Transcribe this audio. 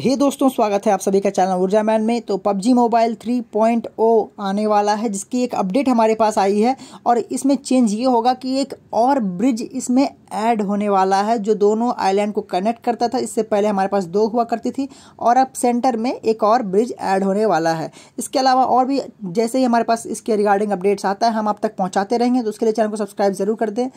हे दोस्तों स्वागत है आप सभी का चैनल ऊर्जा मैन में तो पबजी मोबाइल 3.0 आने वाला है जिसकी एक अपडेट हमारे पास आई है और इसमें चेंज ये होगा कि एक और ब्रिज इसमें ऐड होने वाला है जो दोनों आइलैंड को कनेक्ट करता था इससे पहले हमारे पास दो हुआ करती थी और अब सेंटर में एक और ब्रिज ऐड होने वाला है इसके अलावा और भी जैसे ही हमारे पास इसके रिगार्डिंग अपडेट्स आता है हम आप तक पहुँचाते रहेंगे तो उसके लिए चैनल को सब्सक्राइब ज़रूर कर दें